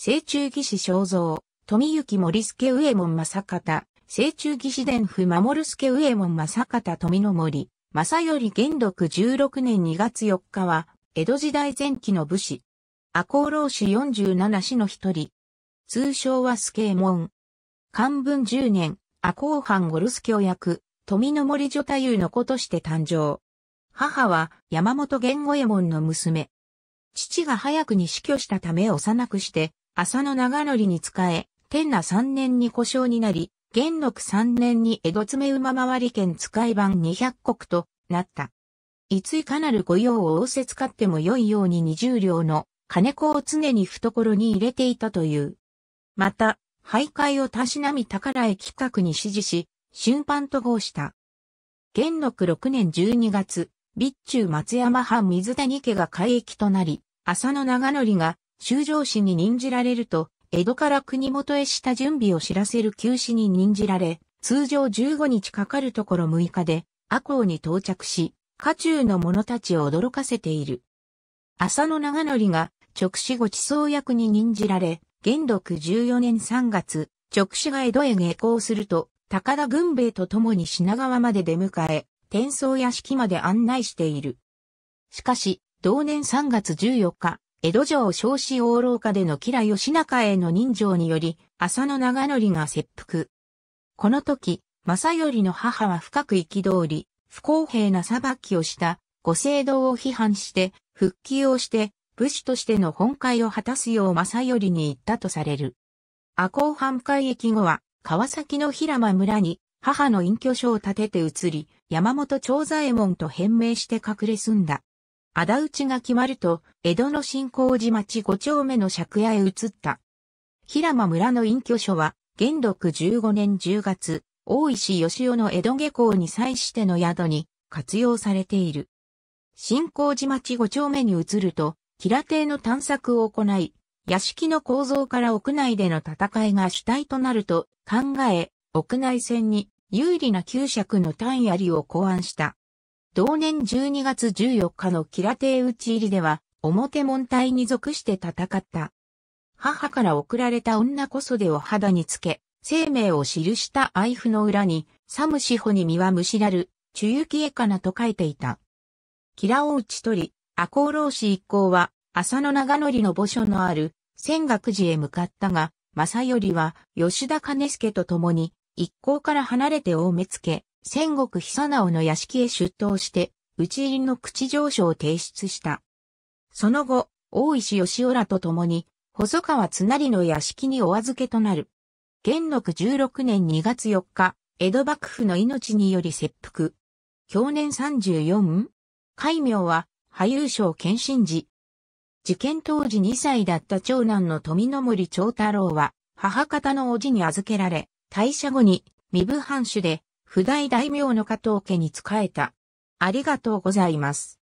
青中義士肖像、富幸森助右衛門正方、青中義士伝府守助右衛門正方富の森、正頼元禄16年2月4日は、江戸時代前期の武士。赤穂浪士47氏の一人。通称は助右衛門。漢文10年、赤穂藩ゴルス教役、富の森女太夫の子として誕生。母は山本玄五右衛門の娘。父が早くに死去したため幼くして、浅野長則に仕え、天那3年に故障になり、元禄3年に江戸詰馬回り県使い版200国となった。いついかなる御用を仰せ使っても良いように20両の金子を常に懐に入れていたという。また、徘徊をたしなみ宝へ企画に指示し、瞬間と合した。元禄6年12月、備中松山藩水谷家が海域となり、浅野長則が修正師に任じられると、江戸から国元へした準備を知らせる休止に任じられ、通常15日かかるところ6日で、阿公に到着し、家中の者たちを驚かせている。浅野長則が直使後地層役に任じられ、元禄14年3月、直使が江戸へ下校すると、高田軍兵と共に品川まで出迎え、転送屋敷まで案内している。しかし、同年3月14日、江戸城少子王老家での吉良義仲への人情により、浅野長則が切腹。この時、正頼の母は深く憤り、不公平な裁きをした御政道を批判して、復帰をして、武士としての本会を果たすよう正頼に言ったとされる。阿公半。会役後は、川崎の平間村に、母の隠居所を建てて移り、山本長左衛門と変名して隠れ住んだ。仇討ちが決まると、江戸の新興寺町五丁目の借家へ移った。平間村の隠居所は、元禄15年10月、大石義雄の江戸下校に際しての宿に活用されている。新興寺町五丁目に移ると、吉良邸の探索を行い、屋敷の構造から屋内での戦いが主体となると考え、屋内戦に有利な旧尺の単槍を考案した。同年12月14日の吉良邸討ち入りでは、表門隊に属して戦った。母から送られた女こそでを肌につけ、生命を記した愛婦の裏に、寒シホに身はむしらる、中雪絵かなと書いていた。吉良を打ち取り、赤穂浪士一行は、浅野長則の墓所のある、仙岳寺へ向かったが、正頼は、吉田兼助と共に、一行から離れて大目付、戦国久直の屋敷へ出頭して、討ち入りの口上書を提出した。その後、大石義雄らと共に、細川津成の屋敷にお預けとなる。元禄16年2月4日、江戸幕府の命により切腹。去年 34? 改名は、俳優賞謙信寺。事件当時2歳だった長男の富野森長太郎は、母方の叔父に預けられ、退社後に、身部藩主で、不代大名の加藤家に仕えた。ありがとうございます。